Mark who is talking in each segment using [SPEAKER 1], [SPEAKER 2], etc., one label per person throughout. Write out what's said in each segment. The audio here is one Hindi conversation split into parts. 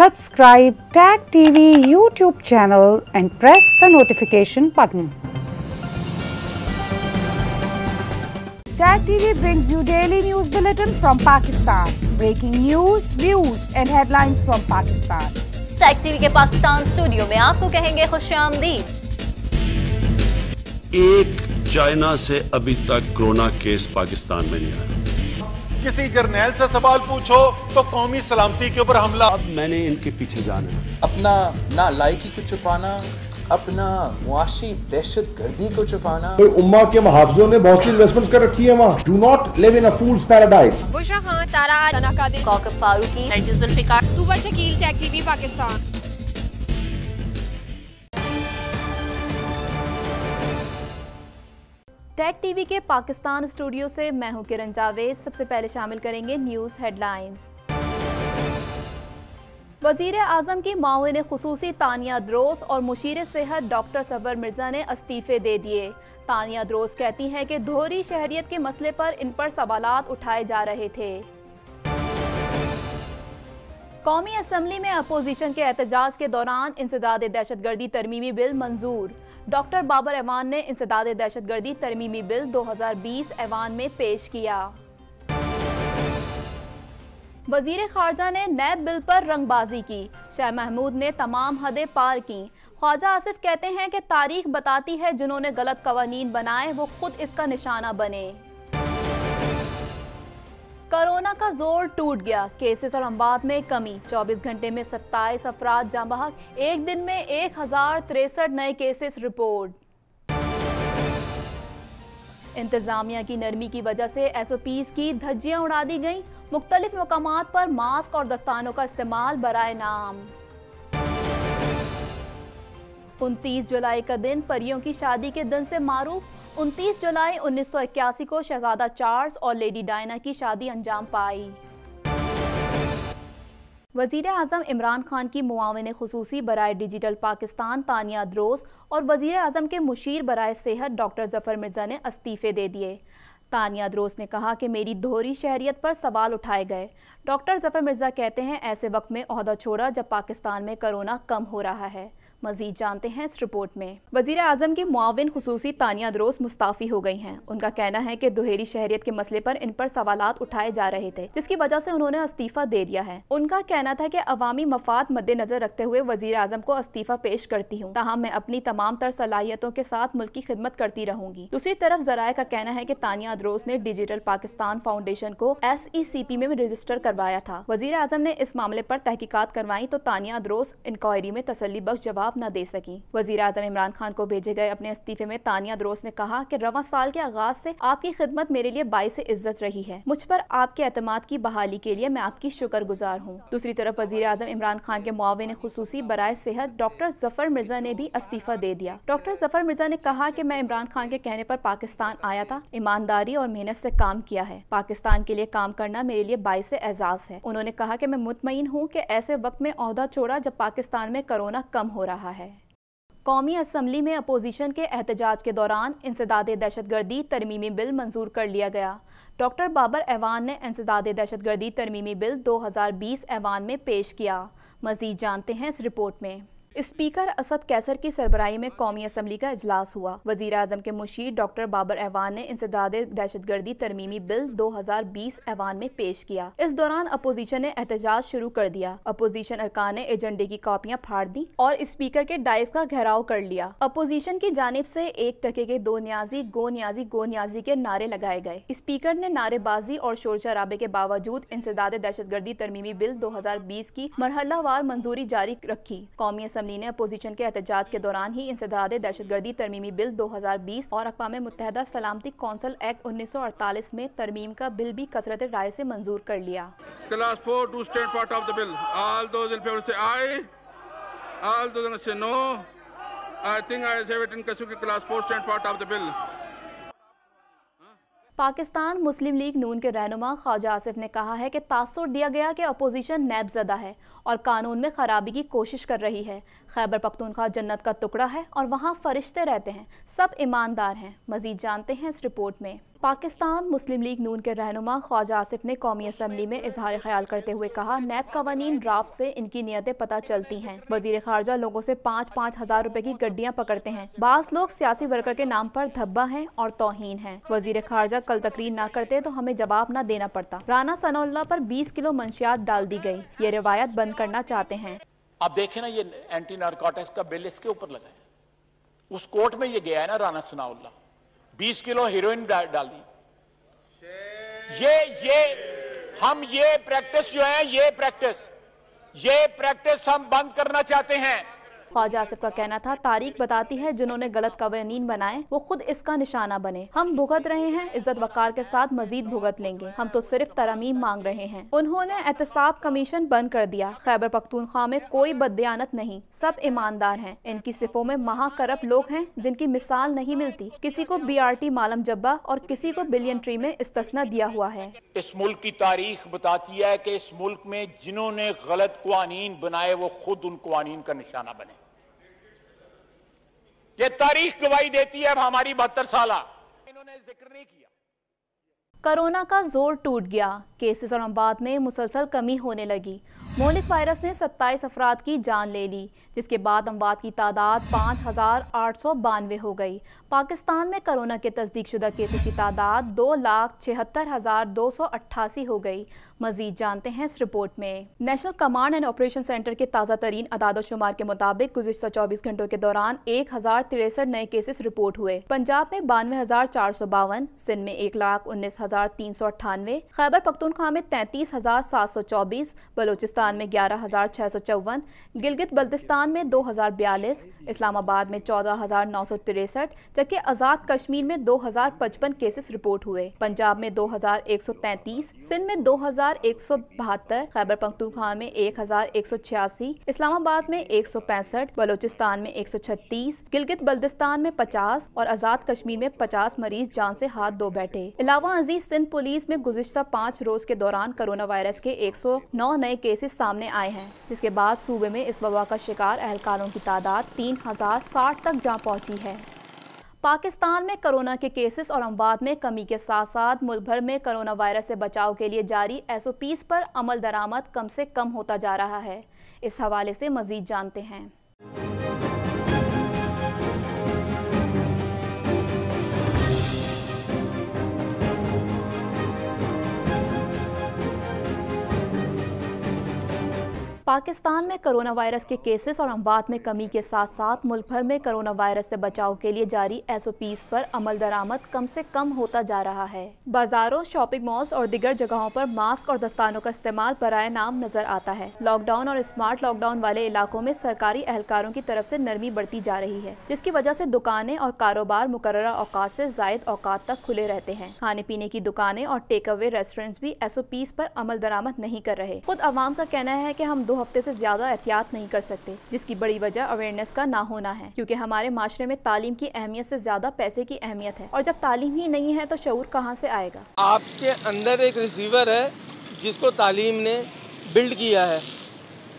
[SPEAKER 1] Subscribe Tag TV YouTube channel and press the notification button. Tag TV brings you daily news bulletin from Pakistan. Breaking news, views and headlines from Pakistan. Tag TV के पाकिस्तान स्टूडियो में आपको कहेंगे खुश एक चाइना से अभी तक कोरोना केस पाकिस्तान में नहीं आया किसी जर्नैल से सवाल पूछो तो कौमी सलामती के ऊपर हमला अब मैंने इनके पीछे जाना अपना ना लायकी को छुपाना अपना मुआशी दहशत गर्दी को छुपाना तो उम्मा के मुहावजों ने बहुत सी इन्वेस्टमेंट कर रखी है वहाँ do not live in fool's paradise Busha Khan Sara Farooqui Zulfiqar Shakeel Tag TV Pakistan Tag TV के पाकिस्तान स्टूडियो से मैं हूं किरण जावेद सबसे पहले शामिल करेंगे न्यूज हेडलाइंस वजीर अजम की ने खसूसी तानिया द्रोस और मुशीर सेहत डॉक्टर सबर मिर्जा ने इस्तीफे दे दिए तानिया द्रोस कहती हैं कि दोहरी शहरीत के मसले पर इन पर सवाल उठाए जा रहे थे कौमी असम्बली में अपोजिशन के एहतजाज के दौरान इंसदाद दहशतगर्दी तरमीमी बिल मंजूर डॉक्टर बाबर ऐवान ने इंसदाद दहशतगर्दी तरमीमी बिल 2020 ऐवान में पेश किया वजीर खारजा ने नए बिल पर रंगबाजी की शाह महमूद ने तमाम हदें पार की ख्वाजा आसिफ कहते हैं कि तारीख बताती है जिन्होंने गलत कवानीन बनाए वो खुद इसका निशाना बने कोरोना का जोर टूट गया केसेस और अम्बात में कमी 24 घंटे में 27 अफराध जाँ बहक एक दिन में एक हज़ार तिरसठ नए केसेस रिपोर्ट इंतज़ामिया की नरमी की वजह से एस की धज्जियाँ उड़ा दी गईं मुख्तलिफ मकाम पर मास्क और दस्तानों का इस्तेमाल बरए नाम उनतीस जुलाई का दिन परियों की शादी के दिन से मारूफ 29 जुलाई 1981 को शहजादा चार्ल्स और लेडी डायना की शादी अंजाम पाई वजीर अजम इमरान खान की मुआवन खसूसी बरए डिजिटल पाकिस्तान तानिया द्रोस और वजीर अजम के मुशीर बरए सेहत डॉक्टर जफ़र मिर्ज़ा ने इस्तीफ़े दे दिए तानिया द्रोस ने कहा कि मेरी दोहरी शहरीत पर सवाल उठाए गए डॉक्टर जफ़र मिर्ज़ा कहते हैं ऐसे वक्त में अहदा छोड़ा जब पाकिस्तान में करोना कम हो रहा है मजीद जानते हैं इस रिपोर्ट में वजीर अजम की मुआवन खसूसी तानिया दरोस मुस्ताफ़ी हो गई हैं उनका कहना है कि दोहेरी शहरीत के मसले पर इन पर सवाल उठाए जा रहे थे जिसकी वजह से उन्होंने इस्तीफा दे दिया है उनका कहना था कि अवामी मफाद मद्देनजर रखते हुए वजीर अजम को इस्तीफा पेश करती हूँ तहम मैं अपनी तमाम तर सलाहियतों के साथ मुल्क की खिदमत करती रहूंगी दूसरी तरफ जराये का कहना है की तानिया दरोस ने डिजिटल पाकिस्तान फाउंडेशन को एस ई सी पी में रजिस्टर करवाया था वजीर अजम ने इस मामले आरोप तहकीकत करवाई तो तानिया दरोस इंक्वायरी में तसली बख्श जवाब जवाब न दे सकी वजीर अजम इमरान खान को भेजे गए अपने इस्तीफे में तानिया द्रोस ने कहा की रवा साल के आगाज ऐसी आपकी खिदमत मेरे लिए बाईस इज्जत रही है मुझ पर आपके अहतम की बहाली के लिए मैं आपकी शुक्र गुजार हूँ दूसरी तरफ वजीर अजम इमरान खान के मुआवन खसूसी बरए सेहत डॉक्टर जफर मिर्जा ने भी इस्तीफा दे दिया डॉक्टर जफर मिर्जा ने कहा की मैं इमरान खान के कहने आरोप पाकिस्तान आया था ईमानदारी और मेहनत ऐसी काम किया है पाकिस्तान के लिए काम करना मेरे लिए बाईस एजाज है उन्होंने कहा की मैं मुतमिन हूँ की ऐसे वक्त में अहदा छोड़ा जब पाकिस्तान में कोरोना कम हो रहा रहा है कौमी असम्बली में अपोजिशन के एहतजाज के दौरान इंसदाद दहशतगर्दी तरमीमी बिल मंजूर कर लिया गया डॉक्टर बाबर ऐवान ने इंसदाद दहशतगर्दी तरमीमी बिल 2020 ऐवान में पेश किया मजीद जानते हैं इस रिपोर्ट में स्पीकर असद कैसर की सरबराही में कौमी असम्बली का अजलास हुआ वजीर अजम के मुशीर डॉक्टर बाबर एवान ने इंसदाद दहशत गर्दी तरमीमी बिल 2020 एवान में पेश किया इस दौरान अपोजिशन ने एहतजाज शुरू कर दिया अपोजिशन अरकान ने एजेंडे की कापियाँ फाड़ दी और स्पीकर के डाइस का घेराव कर लिया अपोजिशन की जानब ऐसी एक टके के दो न्याजी गो न्याजी गो न्याजी के नारे लगाए गए स्पीकर ने नारेबाजी और शोर शराबे के बावजूद इंसदाद दहशत गर्दी तरमीमी बिल दो हजार बीस की मरहलावार मंजूरी जारी रखी कौमी असम्बली ने अपोजिशन के एहतजाज के दौरान ही इंसदाद दहशतगर्दी तरमीमी बिल 2020 और अकवा मुतहदा सलामती कौंसल एक्ट 1948 में तरमीम का बिल भी कसरत राय से मंजूर कर लिया clause four to stand part of the bill all in favour say all say no I think I have it in clause four stand part of the bill Pakistan Muslim League Noon के रहनुमा ख्वाजा आसिफ ने कहा है कि तासुर दिया गया कि अपोजिशन नैबजदा है और कानून में खराबी की कोशिश कर रही है खैबर पख्तूनख्वा जन्नत का टुकड़ा है और वहाँ फरिश्ते रहते हैं सब ईमानदार हैं मजीद जानते हैं इस रिपोर्ट में पाकिस्तान मुस्लिम लीग नून के रहनुमा ख्वाजा आसिफ ने कौमी असम्बली में इजहार ख्याल करते हुए कहा नैब कवानीन ड्राफ्ट से इनकी नीयतें पता चलती हैं वजीर खारजा लोगों से पाँच पाँच हजार रुपए की गड्डियां पकड़ते हैं बास लोग सियासी वर्कर के नाम पर धब्बा हैं और तोहन है वजीर खारजा कल तकरीर न करते तो हमें जवाब न देना पड़ता राना सनोल्ला पर बीस किलो मंशियात डाल दी गयी ये रिवायत बंद करना चाहते हैं आप देखे ना ये एंटी नारकोटिक्स का बिल इसके ऊपर लगा उस कोर्ट में ये गया है ना राना सनाउल्ला बीस किलो हीरोइन डाली ये ये हम ये प्रैक्टिस जो है ये प्रैक्टिस ये प्रैक्टिस हम बंद करना चाहते हैं ख्वाजा आसिफ का कहना था तारीख बताती है जिन्होंने गलत कवानीन बनाए वो खुद इसका निशाना बने हम भुगत रहे हैं इज्जत वकार के साथ मजीद भुगत लेंगे हम तो सिर्फ तरमीम मांग रहे हैं उन्होंने एहतसाब कमीशन बंद कर दिया खैबर पख्तूनख्वा में कोई बदयानत नहीं सब ईमानदार है इनकी सिफों में महाकरप लोग हैं जिनकी मिसाल नहीं मिलती किसी को B R T Malam Jabba और किसी को बिलियन ट्री में इस्तना दिया हुआ है इस मुल्क की तारीख बताती है की इस मुल्क में जिन्होंने गलत कवानीन बनाए वो खुद उन कवानीन का निशाना बने ये तारीख गवाही देती है हमारी बहत्तर साल इन्होंने जिक्र नहीं किया कोरोना का जोर टूट गया केसेस और अमबाद में मुसलसल कमी होने लगी मोलिक वायरस ने 27 अफराद की जान ले ली जिसके बाद अमवात की तादाद पाँच हज़ार आठ सौ बानवे हो गई पाकिस्तान में कोरोना के तस्दीकशुदा केसेस की तादाद दो लाख छिहत्तर हज़ार दो सौ अट्ठासी हो गई मजीद जानते हैं इस रिपोर्ट में national command and operation centre के ताज़ा तरीन अदादोशुमार के मुताबिक गुजशत चौबीस घंटों के दौरान एक हजार तिरसठ नए केसेस रिपोर्ट हुए पंजाब में बानवे हजार चार सौ बावन सिंध में एक लाख उन्नीस हजार तीन सौ अठानवे खैबर पख्तूनखा में तैंतीस हजार सात सौ चौबीस बलोचिस्तान में ग्यारह हजार छह सौ चौवन गिलगित बल्तिस्तान में दो हजार बयालीस इस्लामाबाद में चौदह हजार नौ सौ तिरसठ जबकि आज़ाद कश्मीर में दो हजार पचपन केसेस रिपोर्ट हुए पंजाब में दो हजार एक सौ तैतीस सिंध में दो हजार हजार एक सौ बहत्तर खैबर पख्तूनख्वा में एक हजार एक सौ छियासी इस्लामाबाद में एक सौ पैंसठ बलोचिस्तान में एक सौ छत्तीस गिलगित बल्दिस्तान में पचास और आज़ाद कश्मीर में पचास मरीज जान से हाथ धो बैठे अलावा अजीज सिंध पुलिस में गुजशत पाँच रोज के दौरान कोरोना वायरस के एक सौ नौ नए केसेस सामने आए हैं जिसके बाद सूबे में इस वबा का शिकार अहलकारों की तादाद तीन हजार साठ तक जा पहुँची है पाकिस्तान में कोरोना के केसेस और अमवात में कमी के साथ साथ मुल्क भर में कोरोना वायरस से बचाव के लिए जारी एस ओ पीज़ पर अमल दरामद कम से कम होता जा रहा है इस हवाले से मज़ीद जानते हैं पाकिस्तान में कोरोना वायरस के केसेस और अमवात में कमी के साथ साथ मुल्क भर में कोरोना वायरस से बचाव के लिए जारी एस ओ पीज पर अमल दरामद कम से कम होता जा रहा है बाजारों शॉपिंग मॉल्स और दिगर जगहों पर मास्क और दस्तानों का इस्तेमाल बरए नाम नजर आता है लॉकडाउन और स्मार्ट लॉकडाउन वाले इलाकों में सरकारी एहलकारों की तरफ से नरमी बढ़ती जा रही है जिसकी वजह से दुकानें और कारोबार मुकर औकात से जायद औकात तक खुले रहते हैं खाने पीने की दुकानें और टेक अवे रेस्टोरेंट्स भी एस ओ पीज पर अमल दरामद नहीं कर रहे खुद आवाम का कहना है की हम दो हफ्ते से ज़्यादा एहतियात नहीं कर सकते जिसकी बड़ी वजह अवेयरनेस का ना होना है क्योंकि हमारे माशरे में तालीम की अहमियत से ज़्यादा पैसे की अहमियत है और जब तालीम ही नहीं है तो शूर कहाँ से आएगा आपके अंदर एक रिसीवर है जिसको तालीम ने बिल्ड किया है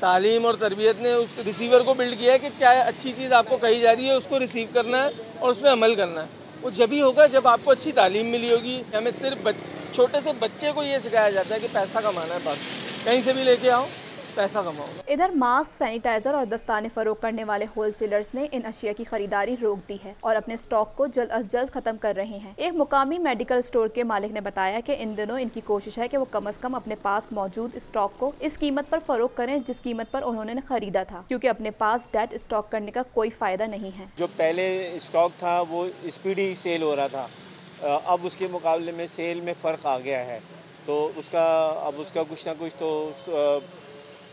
[SPEAKER 1] तालीम और तरबियत ने उस रिसीवर को बिल्ड किया है कि क्या अच्छी चीज़ आपको कही जा रही है उसको रिसीव करना है और उस पर अमल करना है वो जब ही होगा जब आपको अच्छी तालीम मिली होगी हमें सिर्फ छोटे से बच्चे को ये सिखाया जाता है कि पैसा कमाना है बस कहीं से भी लेके आओ पैसा कमाओ इधर मास्क सैनिटाइजर और दस्ताने फरोख करने वाले होलसेलर्स ने इन अशिया की खरीदारी रोक दी है और अपने स्टॉक को जल्द अज जल्द खत्म कर रहे हैं एक मुकामी मेडिकल स्टोर के मालिक ने बताया की इन दिनों इनकी कोशिश है की वो कम अज कम अपने पास मौजूद स्टॉक को इस कीमत आरोप फरोख करें जिस कीमत आरोप उन्होंने खरीदा था क्यूँकी अपने पास डेट स्टॉक करने का कोई फायदा नहीं है जो पहले स्टॉक था वो स्पीडी सेल हो रहा था अब उसके मुकाबले में सेल में फ़र्क आ गया है तो उसका अब उसका कुछ ना कुछ तो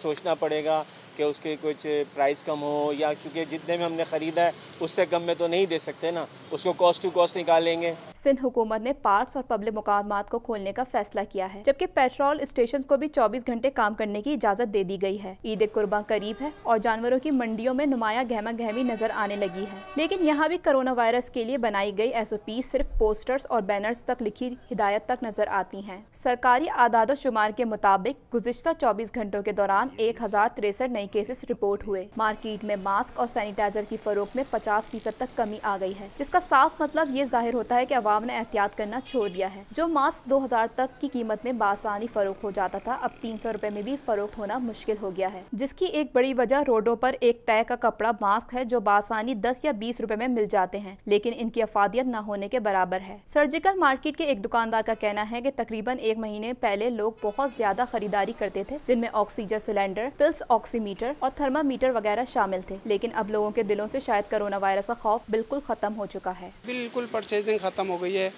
[SPEAKER 1] सोचना पड़ेगा कि उसके कुछ प्राइस कम हो या चूँकि जितने में हमने ख़रीदा है उससे कम में तो नहीं दे सकते ना उसको कॉस्ट टू कॉस्ट निकालेंगे सिंध हुकूमत ने पार्क और पब्लिक मुकाम को खोलने का फैसला किया है जबकि पेट्रोल स्टेशन को भी चौबीस घंटे काम करने की इजाज़त दे दी गई है ईद कुर्बा करीब है और जानवरों की मंडियों में नुमाया गहमा गहमी नजर आने लगी है लेकिन यहाँ भी कोरोना वायरस के लिए बनाई गई एस ओ पी सिर्फ पोस्टर्स और बैनर्स तक लिखी हिदायत तक नजर आती है सरकारी आदाद शुमार के मुताबिक गुजशत चौबीस घंटों के दौरान एक हजार तिरसठ नए केसेस रिपोर्ट हुए मार्केट में मास्क और सैनिटाइजर की फरोख में पचास फीसद तक कमी आ गई है जिसका साफ मतलब ये जाहिर होता है की अवाम ने एहतियात करना छोड़ दिया है जो मास्क दो हज़ार तक की कीमत में बासानी फरोख हो जाता था अब तीन सौ में भी फरोख होना मुश्किल हो गया है जिसकी एक बड़ी वजह रोडों पर एक तय का कपड़ा मास्क है जो बासानी दस या बीस रुपए में मिल जाते हैं लेकिन इनकी अफादियत न होने के बराबर है सर्जिकल मार्केट के एक दुकानदार का कहना है की तकरीबन एक महीने पहले लोग बहुत ज्यादा खरीदारी करते थे जिनमें ऑक्सीजन सिलेंडर पिल्स ऑक्सीमीटर और थर्मामीटर वगैरह शामिल थे लेकिन अब लोगों के दिलों ऐसी शायद कोरोना वायरस का खौफ बिल्कुल खत्म हो चुका है बिल्कुल परचेजिंग खत्म हो गई है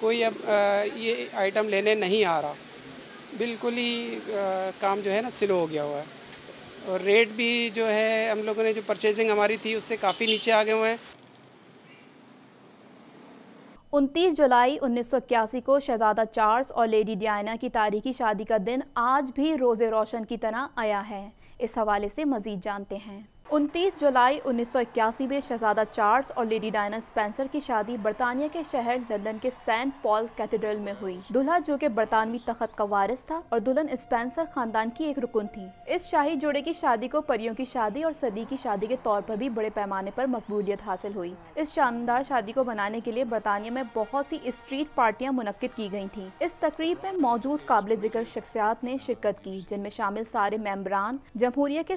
[SPEAKER 1] कोई अब ये आइटम लेने नहीं आ रहा बिल्कुल ही काम जो है ना स्लो हो गया हुआ है और रेट भी जो है हम लोगों ने जो परचेजिंग हमारी थी उससे काफ़ी नीचे आ गए हुए हैं 29 जुलाई उन्नीस को शहजादा चार्ल्स और लेडी डियाना की तारीखी शादी का दिन आज भी रोज़े रोशन की तरह आया है इस हवाले से मज़ीद जानते हैं उनतीस जुलाई 1981 में शहजादा चार्ल्स और लेडी डायना स्पेंसर की शादी बरतानिया के शहर लंदन के सेंट पॉल कैथेड्रल में हुई दुल्हा जो के बरतानवी तखत का वारिस था और दुल्हन स्पेंसर खानदान की एक रुकन थी इस शाही जोड़े की शादी को परियों की शादी और सदी की शादी के तौर पर भी बड़े पैमाने पर मकबूलियत हासिल हुई इस शानदार शादी को बनाने के लिए बरतानिया में बहुत सी स्ट्रीट पार्टियाँ मुनद की गयी थी इस तकरीब में मौजूद काबिल जिक्र शख्सियात ने शिरकत की जिनमें शामिल सारे मेम्बरान जमहूरिया के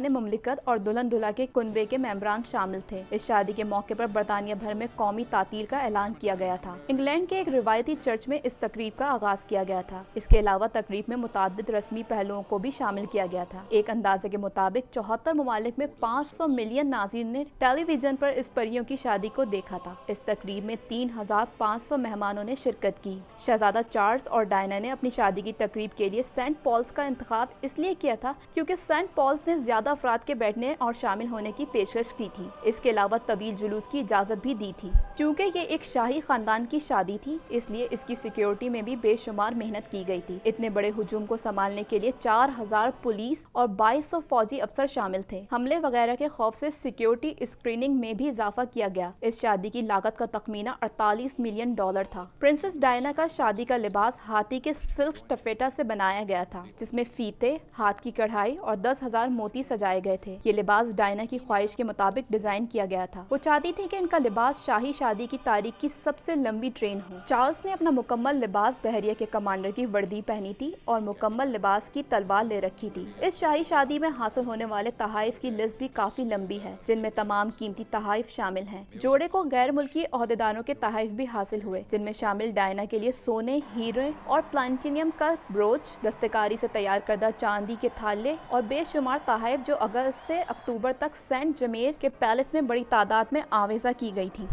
[SPEAKER 1] ने ममलिकत और दुल्हन दुल्हा के कुनबे के मेम्बरान शामिल थे इस शादी के मौके पर बरतानिया भर में कौमी तातील का ऐलान किया गया था इंग्लैंड के एक रिवायती चर्च में इस तकरीब का आगाज किया गया था इसके अलावा तकरीब में मुतद रस्मी पहलुओं को भी शामिल किया गया था एक अंदाजे के मुताबिक चौहत्तर ममालिक में पाँच मिलियन नाजिर ने टेलीविजन पर इस परियों की शादी को देखा था इस तकरीब में तीन हजार पाँच सौ मेहमानों ने शिरकत की शहजादा चार्ल्स और डायना ने अपनी शादी की तकरीब के लिए सेंट पॉल्स का इंतजाम इसलिए किया था क्योंकि सेंट पॉल्स ने ज्यादा अफराद के बैठने और शामिल होने की पेशकश की थी इसके अलावा तबील जुलूस की इजाज़त भी दी थी चूँकि ये एक शाही खानदान की शादी थी इसलिए इसकी सिक्योरिटी में भी बेशुमार मेहनत की गई थी इतने बड़े हजूम को संभालने के लिए चार हजार पुलिस और बाईस सौ फौजी अफसर शामिल थे हमले वगैरह के खौफ से सिक्योरिटी स्क्रीनिंग में भी इजाफा किया गया इस शादी की लागत का तखमीना अड़तालीस मिलियन डॉलर था प्रिंसेस डायना का शादी का लिबास हाथी के सिल्क टफेटा से बनाया गया था जिसमे फीते हाथ की कढ़ाई और दस हजार मोती सजाए गए थे ये लिबास लिबास डायना की ख्वाहिश के मुताबिक डिजाइन किया गया था वो चाहती थी कि इनका लिबास शाही शादी की तारीख की सबसे लंबी ट्रेन हो चार्ल्स ने अपना मुकम्मल लिबास बहरिया के कमांडर की वर्दी पहनी थी और मुकम्मल लिबास की तलवार ले रखी थी इस शाही शादी में हासिल होने वाले तहाइफ की लिस्ट भी काफी लंबी है जिनमें तमाम कीमती तहाइफ शामिल है जोड़े को गैर मुल्की अहदेदारों के तहाइफ भी हासिल हुए जिनमें शामिल डायना के लिए सोने हीरे और प्लानियम का ब्रोच दस्तकारी से तैयार करदा चांदी के थाले और बेशुमार तहाइफ जो अगस्त से अक्टूबर तक सेंट जमेर के पैलेस में बड़ी तादाद में आवेजा की गई थी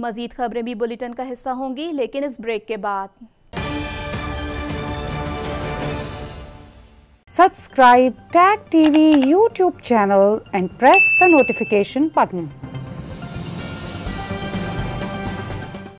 [SPEAKER 1] मजीद खबरें भी बुलेटिन का हिस्सा होंगी लेकिन इस ब्रेक के बाद subscribe Tag TV YouTube channel and press the notification button